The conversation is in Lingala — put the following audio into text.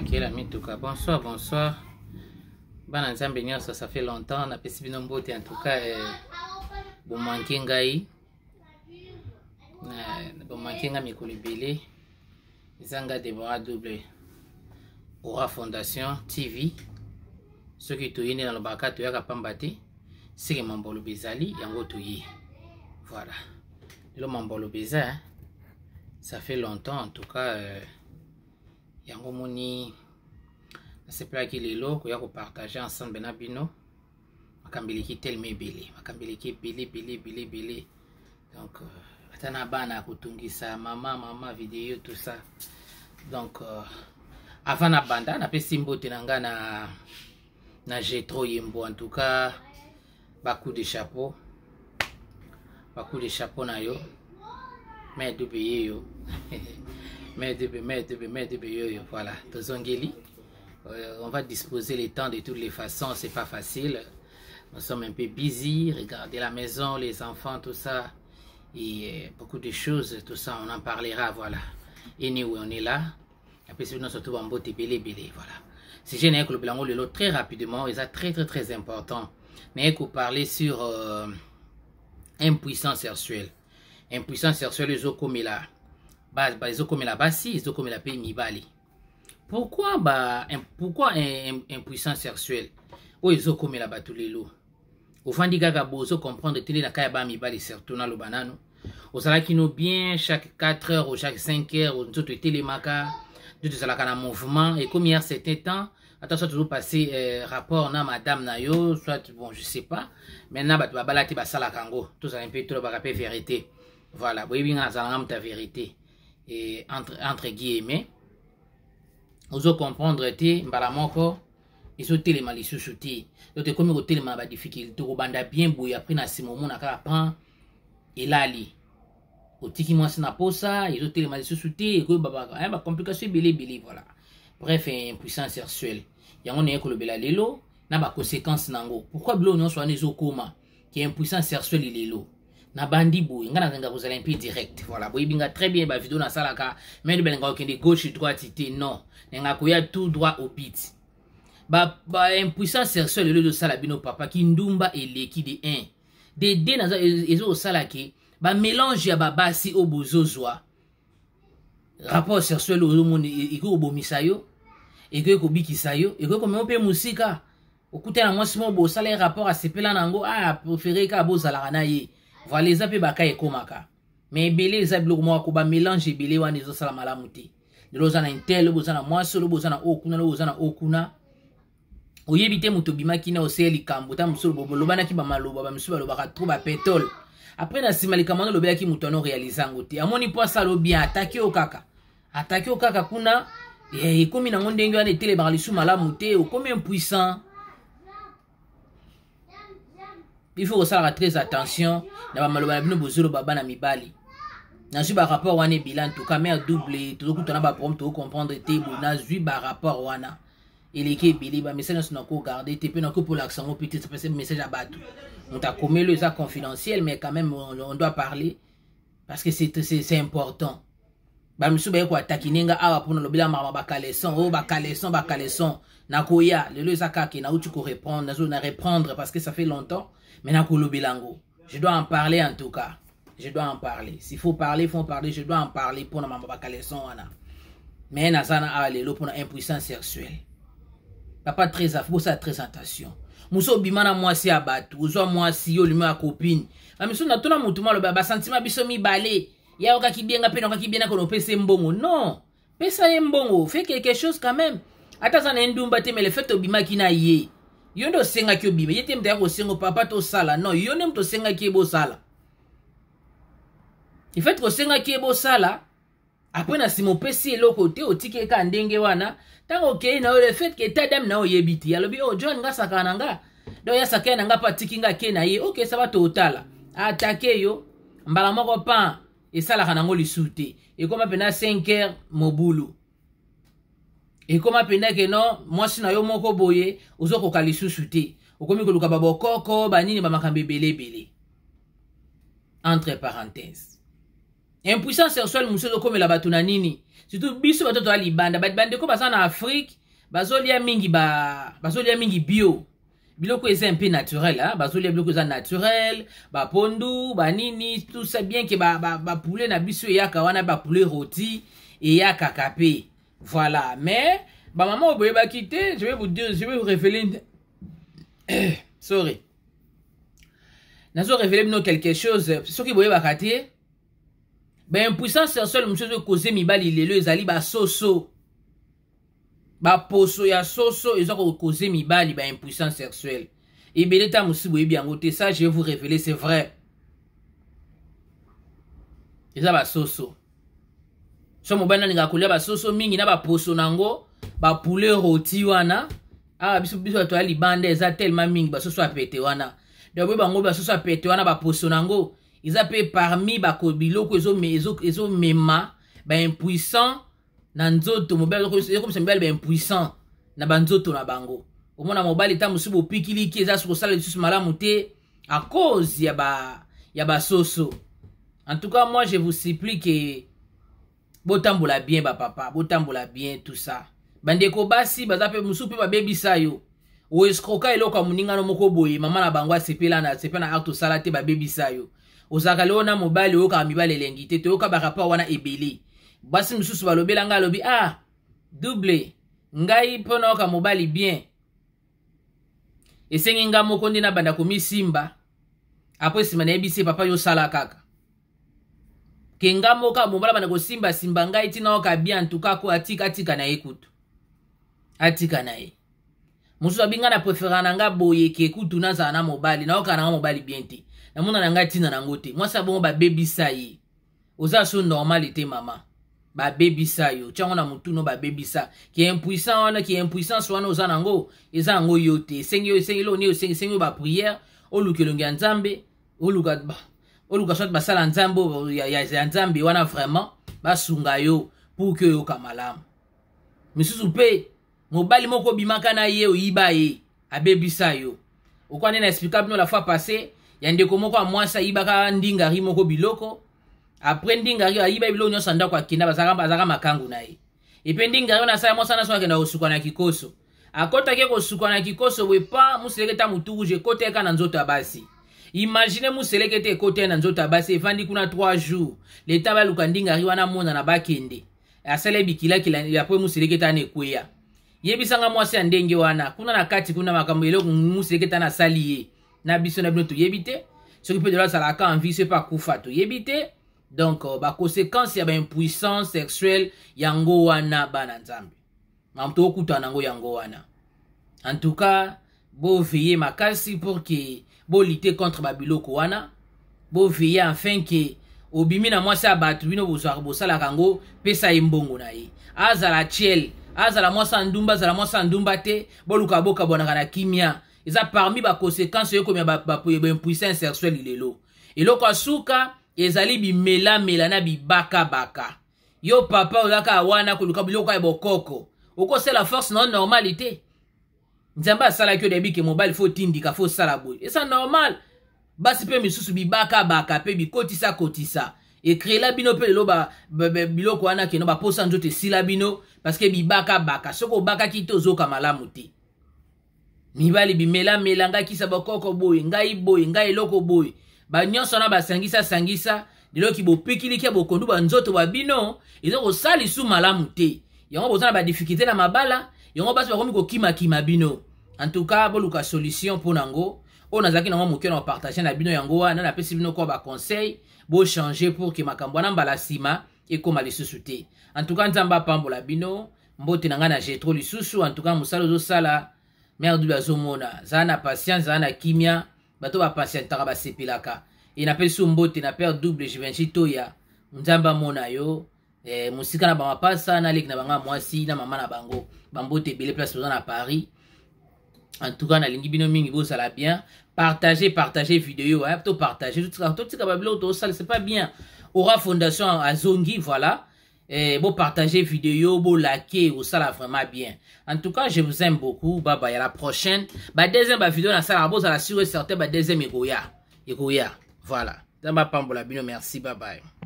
makiela mituka bonsoir bonsoir bana nzambe nyonso ça fait longtemps napesi bino mbote en tout cas eh, bomanki ngai eh, bomanki ngai mikolo ebele eza nga debora double ora fondation tv soki toyei nde nalobaka toyaka pamba te seke mamboloba ezali yango toyei voilà lelo mamboloba eza eh, ça fait longtemps en tout cas eh, yango moni nasepelaki a koya partage ensemble na ben, bino makambili eleki telema Je makambo eleki ebele ebele ebele donc euh, un bana mama mama video tout ça donc euh, avant na banda napesi na na, na jetro en tout cas coup de chapeau coup de chapeau na yo mais yo mais mais yo voilà euh, on va disposer les temps de toutes les façons, c'est pas facile. Nous sommes un peu busy, regarder la maison, les enfants, tout ça. Et euh, beaucoup de choses, tout ça, on en parlera, voilà. Et nous, on est là. Après, nous surtout en beauté, belé, belé, voilà. Si j'ai un le blanc, le très rapidement, c'est très, très, très important. Mais qu'on parler sur impuissance euh, sexuelle. Impuissance sexuelle, ils ont commis là. Ils ont commis là, basi, ils pourquoi, bah, pourquoi impuissance sexuelle oyo ezokomela bato lelo ofandi kaka bo ozocomprendre tele na kaya bamibali surtout banane. loba nano qui nous bien chaque 4 heures ou chaque 5 heures nzoto etelemaka nzoto ezalaka na mouvement et combien certain temps Attends soit toujours passer euh, rapport na madame na yo soit bon je sais pas maintenant bah tu bato babala te basalaka yango tozala tout tolobaka mpe vérité voilà Oui nga nazalanga moto ya vérité entre, entre guillemets ozocomprendre te mbala moko ezotelema lisusu te donc ekomi kotelema na badifficulté kobanda bien boye apres na nsima omona kaka pan elali otiki mwasi na posa ezotelema lisusu te ekoyeba bacomplication eh, ebele ebele voilà bref eh, impuissance sexuelle yango naye kolobela lelo na baconséquence na yango pourquoi biloko nyonso wana ezokóma ke impuissance sexuelle lelo nabandi boye ngai nazalingaka kozala mpe direct voilà boyebi nga très bien bavideo nasalaka mai nde balingaka kokende gauche droite te non nalingaka koya tout droit au bit baimpuissance ba, sexuelle lelo ezosala bino papa kindumba eleki de 1 de 2 e, ezokosala ke bamélange ya babasi oyo bozozwa rapport sexuel ozomona e, ekoki kobomisa yo ekoki kobikisa yo ekoki komema mpe mosika okutana mwasi moko bosala ye rapport asepela na yango a ah, préféré kaka bozalaka na ye vala eza mpe baka ekomaka me ebele eza biloko moko akoba mélange ebele wana ezosala malamu te lelo oza na intel lobo oza na mwasi lobo oza na okuna lobo oza na okuna oyebi te moto obimaki na oseye likambo ta mosusu lobo bolobanaki bamaloba bamisusu balobaka tro bapetole apres na nsima likambo wana olobelaki moto wana orealizango te amoni mpo asala obien ataki o kaka ataki o kaka kuna eh, ekómi nango ndenge wana etelebaka lisu malamu te okómi impuissant ifo kosalaka très attention na bamaloba na bino bozoloba bana mibali nazwi barapport wana ebila ntuka me ya double tozokutana baproblème tozokomprendre te boye nazwi barapport wana eleki ebele bamessage nyonso nakogarde te mpe nakopolakisa yango pete pese message ya bato moto akomelo eza confidentiel mais quand même on doit parler parce que c'est important bamisusu baye koatakinenga awa mpona lobila mama bakaleson o oh, bakaleson bakaleson nakoya lelo eza na nauti korépondre répondre na na zo répondre parce que ça fait longtemps mais ko yango je dois en parler en tout cas je dois en parler s'il faut parler faut parler je dois en parler mpona mama bakaleson wana mais na na awa lelo pona impuissance sexuelle papa très afi bosala très attention bimana bimana na mwasi ya bato ozwa mwasi yo olimi a copine na natuna motu mwa ba sentiment biso balé ya okakibienga pene okakibienga kono opesa ye mbongo non pesa ye mbongo fe quelque chose quand même ata aza na ye ndumba te mele fete obimaki na ye yo nde osengaki obima ye te mutu ayaki kosenga papa tosala non yo nde mutu osengaki ye bosala efete kosengaki ye bosala apres na nsima opesi eloko te otiki eka ndenge wana ntango okei na oyo efete ke ta dame na yo oyebi te alobi o oh, john nga sakaka na nga don ya sakaya na nga mpo atiki nga ke na ye okesa bato otala atake yo mbala moko pan esalaka nango lisusu te ekóma mpena 5 heures mobulu ekóma mpena ke non mwasi na yo moko boye ozokoka lisusu te okomi koluka babokoko banini bamakambo ebele ebele entre parenthèse impuissance sexuelle mosusu ezokomela bato na nini surtout biso bato toya libanda bandeko baza na afrique bazolia mingi ba bazolia mingi bio biloko eza mpe naturel bazolia biloko eza naturel bapondu banini tout ça bien ke bapoulet ba, ba na biso eyaka wana bapoulet roti eyakaka mpe voilà mais bamama oyo boyebaki te je vais vous dire je vais vous révéler sorry nazo révéler bino quelque chose soki boyebaka te baimpuissance ya sol mosusu ekozwe mibali lelo ezali basoso baposo ya soso eza kokoze mibali baimpuissance sexuelle ebele ta mosi boyebi yango te ça je vais vous révéler c'est vrai eza basoso so mobali naninga kolia basoso mingi na baposo na yango bapule roti wana awa biso biso bato ya libanda eza telema mingi basoso apete wana donc boye bango basoso apete wana baposo na yango eza mpe parmi biloko ezomema baimpuissant na nzoto mobali ekomisa mibali baimpuissant na banzoto na bango omona mobali ta mosusu bopikiliki eza sokosala lisusu malamu te à cause ya ba ya basoso en tout cas moi je vous supplie ke botambola bien bapapa botambola bien tout ça bandeko basi baza mpe mosusu mpe babebisa yo oeskroka eloko ya moningano moko boye mama na bango asepela na asepe na acte osala te babebisa yo ozalaka leo na mobali oyokaka mibali elengi te toyoka barapport wana ebele basi mosusu balobelanga alobi ah double ngai mpo nayoka mobali bien esengi nga moko nde nabanda komisimba apo nsima nayebi se papa yosala kaka ke nga moko mobali abanda kosimbasimba ngai ti nayoka bien ntuka ko atika atika na ye kutu atika na ye mosusu abi ngai na préférant na nga boye ke kutu nazala na mobali nayoka na nga mobali bien te namona na ngai ntina nango te mwasi abongo babebisa ye oza so normal te mama babebisa yo ntiango na motuna babebisa ki impuissant wana ki impuissance wana oza nango eza yango yo te esengi yo esengi loni esengi yo baprière oluka elongi ya nzambe oluka oluka soit basala nzambe ya, ya, ya nzambe wana vraiment basunga yo pour ke oyoka malamu misusu mpe mobali moko obimaka na ye oyiba ye abebisa yo okwani na explika bino la fois passé ya ndeko moko ya mwasi ayibaka ndingari moko biloko apres ndingari ayiba biloko nyonso andako akenda azaka makangu na ye epe ndingari wana asala mwasana so akenda kosuka na kikoso akɔtaki kosuka na kikoso boye pa moseleke ta motu rouge ekɔta ye ka na nzoto ya basi imagine moseleke te ekɔta ye na nzoto ya basi evandi kuna 3 jour leta baluka ndingari wana monana bakende asala ye bikilakila apres moseleke ta na ekweya yebisanga mwasi ya ndenge wana kuna na kati kuna makambo eloko moseleke ta na asali ye na biso na bino toyebi te soki mpe lelo azalaka envi so epe akufa toyebi te donc uh, baconséquence ya baimpuissance sexuelle yango wana bana nzambe mam tokutana yango yango wana en tout cas boveille makasi pour ke bolite contre babiloko wana boveille enfin ke obimi na mwasi ya bato bino bozwaka bosalaka yango pesa ye mbongo na ye azala tiel azala mwasi ya ndumba azala mwasi ya ndumba te boluka bokabwanaka na kimia eza parmi baconséquence oyo ekomia baimpuissance sexuelle lelo eloko ya suka ezali bimelamela na bibakabaka yo papa ozalaka wana koluka biloko ya bokoko okosala force na normal te nzambe asalaki oyo yebike mobali fo otindika fo osala boye esa normal basi mpe misusu bibakabaka mpe bikotisa-kotisa ekrela bino mpe lelo biloko wana keno baposa nzoto esila bino parceke bibakabaka soki obakaki te ozoka malamu te mibali bimelamelangakisa bokoko boye ngai boye ngai eloko boye banyonso wana basangisasangisa liloki bopikiliki bokondu banzoto babino eza kosala lisu malamu te yango boza na badiffikulté na mabala yango basi bakomi kokimakima bino antuka boluka solution mpo nango oyo nazalaki nango moke na kopartage na bino yango wana napesi bino kwa baconseil bochange pour ke makambo wana mbala nsima ekóma lisusu te antuka nzambe apambola bino mbote na ngai na getro lisusu antuka mosala ozosala mare w azomona zala na patience zala na kimia bato bapatientaka basepelaka enapesi yo mbote na pere double givenchi toya nzambe amona yo eh, mosika na passer na lik na banga mwasi na mama na bango bambote belle place boza na paris en tout cas nalingi bino mingi bozala bien partager partager vidéo hein partage partage video oyo topartage totika babilo oyo ça c'est pas bien aura fondation azongi voilà et eh, beau partager vidéo, beau likez, ou ça vraiment bien. En tout cas, je vous aime beaucoup. Bye bye, à la prochaine. Bah, deuxième bah, vidéo, dans ça, la beau, sur la deuxième, deuxième, Egoya. Egoya. Voilà. Dans ma la bino, merci, bye bye.